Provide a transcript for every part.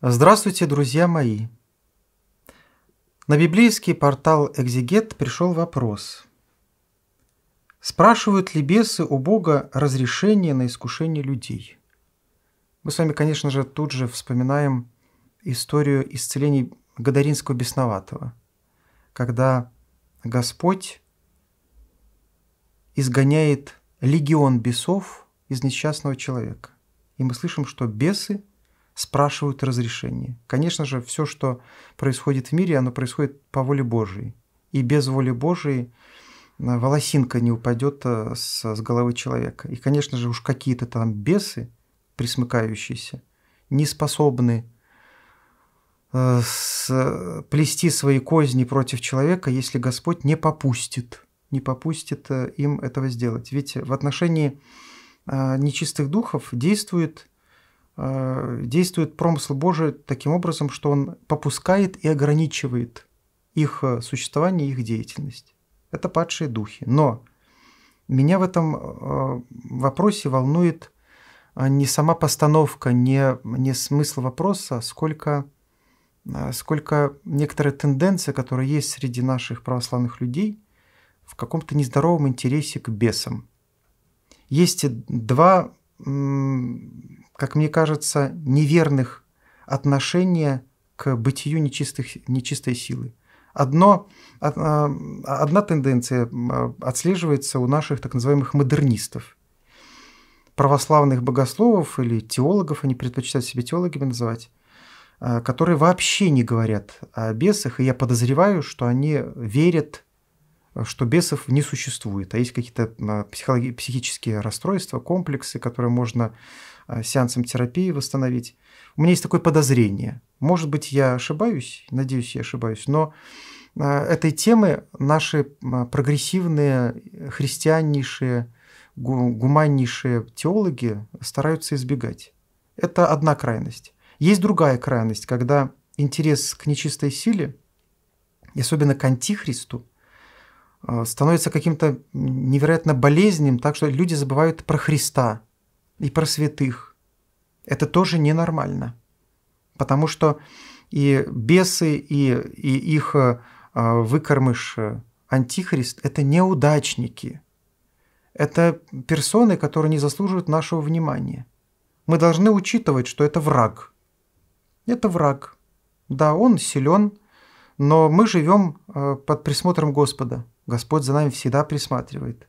Здравствуйте, друзья мои! На библейский портал «Экзегет» пришел вопрос. Спрашивают ли бесы у Бога разрешение на искушение людей? Мы с вами, конечно же, тут же вспоминаем историю исцелений Гадаринского бесноватого, когда Господь изгоняет легион бесов из несчастного человека. И мы слышим, что бесы – спрашивают разрешение. Конечно же, все, что происходит в мире, оно происходит по воле Божией. И без воли Божией э, волосинка не упадет э, с, с головы человека. И, конечно же, уж какие-то там бесы, присмыкающиеся, не способны э, с, плести свои козни против человека, если Господь не попустит, не попустит э, им этого сделать. Ведь в отношении э, нечистых духов действует Э, действует промысл Божий таким образом, что он попускает и ограничивает их э, существование, их деятельность. Это падшие духи. Но меня в этом э, вопросе волнует не сама постановка, не, не смысл вопроса, а сколько, сколько некоторая тенденция, которая есть среди наших православных людей, в каком-то нездоровом интересе к бесам. Есть два как мне кажется, неверных отношения к бытию нечистых, нечистой силы. Одно, а, а, одна тенденция а, отслеживается у наших так называемых модернистов. Православных богословов или теологов, они предпочитают себя теологами называть, которые вообще не говорят о бесах, и я подозреваю, что они верят, что бесов не существует, а есть какие-то психические расстройства, комплексы, которые можно Э, сеансом терапии восстановить. У меня есть такое подозрение. Может быть, я ошибаюсь, надеюсь, я ошибаюсь, но э, этой темы наши прогрессивные, э, христианнейшие, гуманнейшие теологи стараются избегать. Это одна крайность. Есть другая крайность, когда интерес к нечистой силе, особенно к антихристу, становится каким-то невероятно болезненным, так что люди забывают про Христа, и про святых. Это тоже ненормально. Потому что и бесы, и, и их э, выкормыш э, антихрист – это неудачники. Это персоны, которые не заслуживают нашего внимания. Мы должны учитывать, что это враг. Это враг. Да, он силен, но мы живем э, под присмотром Господа. Господь за нами всегда присматривает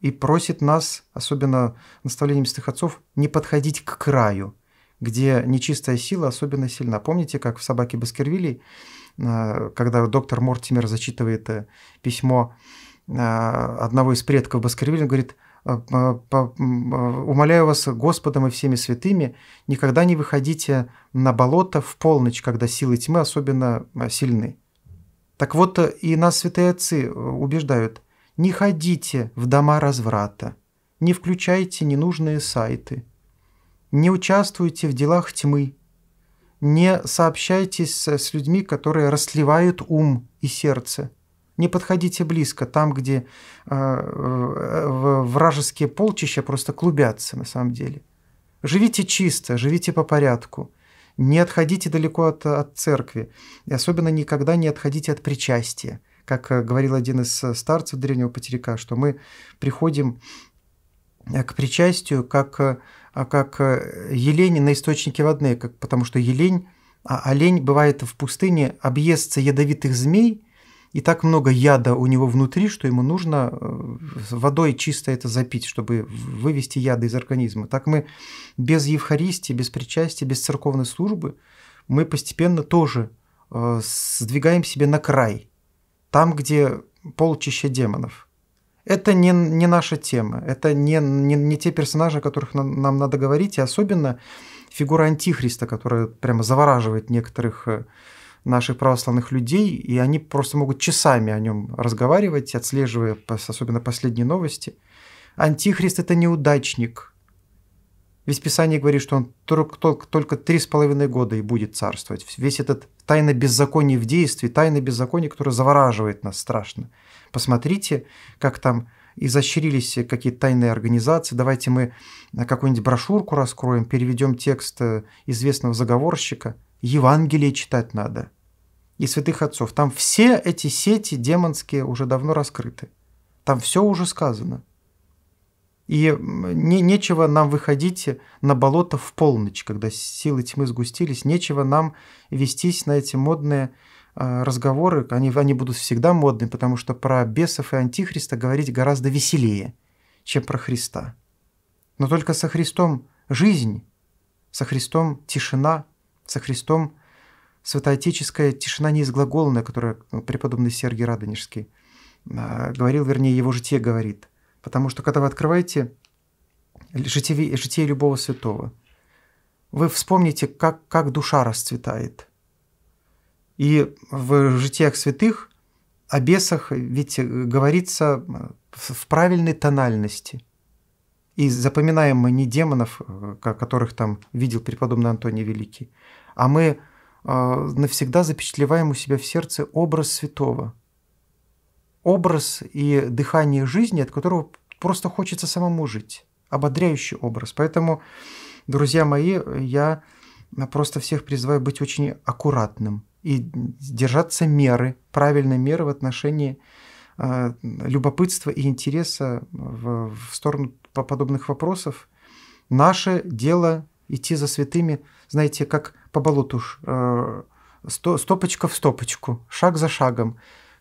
и просит нас, особенно наставлением святых отцов, не подходить к краю, где нечистая сила особенно сильна. Помните, как в «Собаке Баскервилей», э, когда доктор Мортимер зачитывает э, письмо э, одного из предков он говорит, «Умоляю вас Господом и всеми святыми, никогда не выходите на болото в полночь, когда силы тьмы особенно сильны». Так вот, и нас святые отцы убеждают – не ходите в дома разврата. Не включайте ненужные сайты. Не участвуйте в делах тьмы. Не сообщайтесь с людьми, которые расливают ум и сердце. Не подходите близко, там, где э, э вражеские полчища просто клубятся на самом деле. Живите чисто, живите по порядку. Не отходите далеко от, от церкви. И особенно никогда не отходите от причастия – как э, говорил один из э, старцев древнего потеряка, что мы приходим э, к причастию как, а как елень на источнике воды, как, потому что елень, а олень бывает в пустыне, объестся ядовитых змей, и так много яда у него внутри, что ему нужно водой чисто это запить, чтобы вывести яды из организма. Так мы без Евхаристии, без причастия, без церковной службы, мы постепенно тоже сдвигаем себе на край – там, где полчища демонов. Это не, не наша тема, это не, не, не те персонажи, о которых на, нам надо говорить, и особенно фигура антихриста, которая прямо завораживает некоторых э, наших православных людей, и они просто могут часами о нем разговаривать, отслеживая особенно последние новости. Антихрист – это неудачник, ведь Писание говорит, что он только три с половиной года и будет царствовать. Весь этот тайна беззакония в действии, тайна беззакония, которая завораживает нас страшно. Посмотрите, как там изощрились какие-то тайные организации. Давайте мы какую-нибудь брошюрку раскроем, переведем текст э, известного заговорщика. Евангелие читать надо. И святых отцов. Там все эти сети демонские уже давно раскрыты. Там все уже сказано. И не, нечего нам выходить на болото в полночь, когда силы тьмы сгустились, нечего нам вестись на эти модные а, разговоры, они, они будут всегда модны, потому что про бесов и антихриста говорить гораздо веселее, чем про Христа. Но только со Христом жизнь, со Христом тишина, со Христом святоотеческая тишина неизглаголная, которая преподобный Сергий Радонежский а, говорил, вернее, его житие говорит. Потому что когда вы открываете житие, житие любого святого, вы вспомните, как, как душа расцветает. И в житиях святых о бесах ведь говорится в правильной тональности. И запоминаем мы не демонов, которых там видел преподобный Антоний Великий, а мы э, навсегда запечатлеваем у себя в сердце образ святого – образ и дыхание жизни, от которого просто хочется самому жить. Ободряющий образ. Поэтому, друзья мои, я просто всех призываю быть очень аккуратным и держаться меры, правильной меры в отношении э, любопытства и интереса в, сторону подобных вопросов. Наше дело идти за святыми, знаете, как по болоту, э, стопочка в стопочку, шаг за шагом.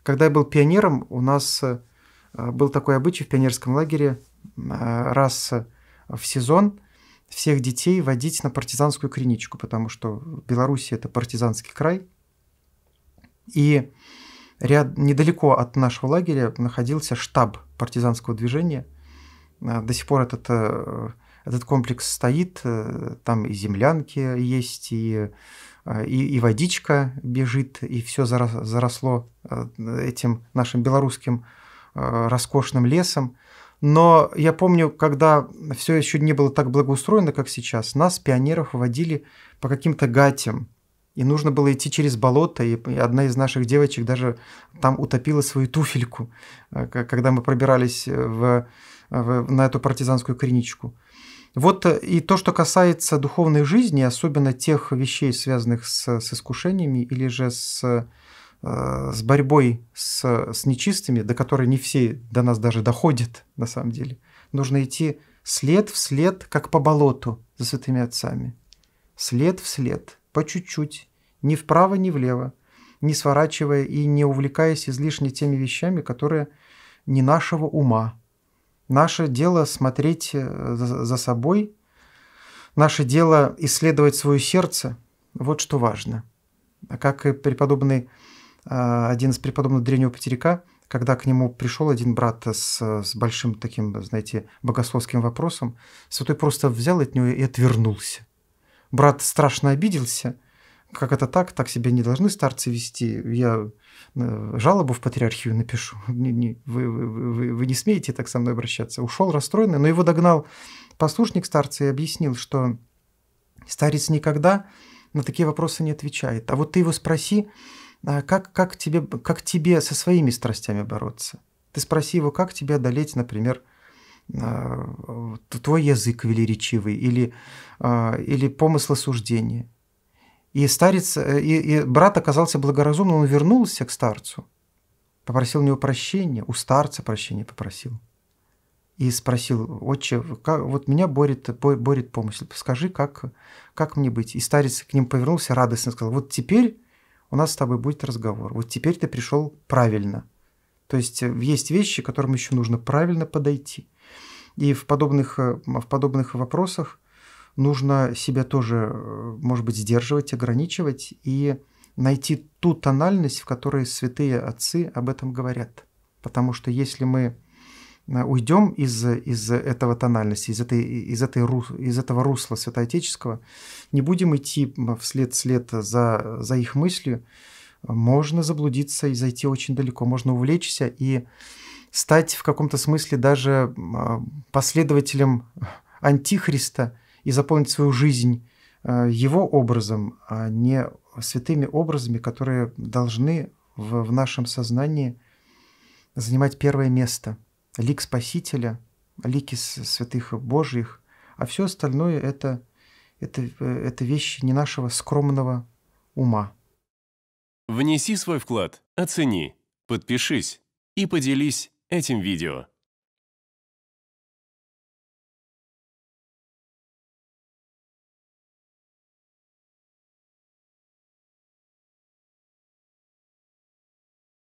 Когда я был пионером, у нас э, был такой обычай в пионерском лагере э, раз в сезон всех детей водить на партизанскую криничку, потому что в Беларуси это партизанский край. И ряд, недалеко от нашего лагеря находился штаб партизанского движения. Э, до сих пор этот, этот комплекс стоит, там и землянки есть, и Э, и, и водичка бежит, и все заросло э, этим нашим белорусским э, роскошным лесом. Но я помню, когда все еще не было так благоустроено, как сейчас, нас, пионеров, водили по каким-то гатям. И нужно было идти через болото, и одна из наших девочек даже там утопила свою туфельку, когда мы пробирались в, в, на эту партизанскую криничку. Вот э, и то, что касается духовной жизни, особенно тех вещей, связанных с, с искушениями или же с, э, с борьбой с, с нечистыми, до которой не все до нас даже доходят на самом деле, нужно идти след в след, как по болоту за святыми отцами. След в след, по чуть-чуть, ни вправо, ни влево, не сворачивая и не увлекаясь излишне теми вещами, которые не нашего ума, Наше дело смотреть э, за собой, наше дело исследовать свое сердце. Вот что важно. А как и преподобный, э, один из преподобных древнего Петерика, когда к нему пришел один брат с, с большим таким, знаете, богословским вопросом, святой просто взял от него и отвернулся. Брат страшно обиделся – как это так, так себя не должны старцы вести, я э, жалобу в патриархию напишу, не, не, вы, вы, вы, вы не смеете так со мной обращаться. Ушел расстроенный, но его догнал послушник старца и объяснил, что старец никогда на такие вопросы не отвечает. А вот ты его спроси, а, как, как, тебе, как тебе со своими страстями бороться. Ты спроси его, как тебе одолеть, например, а, твой язык велеречивый или, а, или помыслосуждение. суждения и старец, э, и, и брат оказался благоразумным, он вернулся к старцу, попросил у него прощения, у старца прощения попросил. И спросил, отче, как, вот меня борет, борет помощь, скажи, как, как мне быть? И старец к ним повернулся радостно, сказал, вот теперь у нас с тобой будет разговор, вот теперь ты пришел правильно. То есть э, есть вещи, к которым еще нужно правильно подойти. И в подобных, э, в подобных вопросах нужно себя тоже, э, может быть, сдерживать, ограничивать и найти ту тональность, в которой святые отцы об этом говорят. Потому что если мы э, уйдем из, из этого тональности, из, этой, из, этой, из этого русла святоотеческого, не будем идти вслед след за, за их мыслью, можно заблудиться и зайти очень далеко, можно увлечься и стать в каком-то смысле даже а, последователем антихриста – и заполнить свою жизнь э, его образом, а не святыми образами, которые должны в, в нашем сознании занимать первое место. Лик Спасителя, лики святых Божьих, а все остальное это, это, это вещи не нашего скромного ума. Внеси свой вклад, оцени, подпишись и поделись этим видео.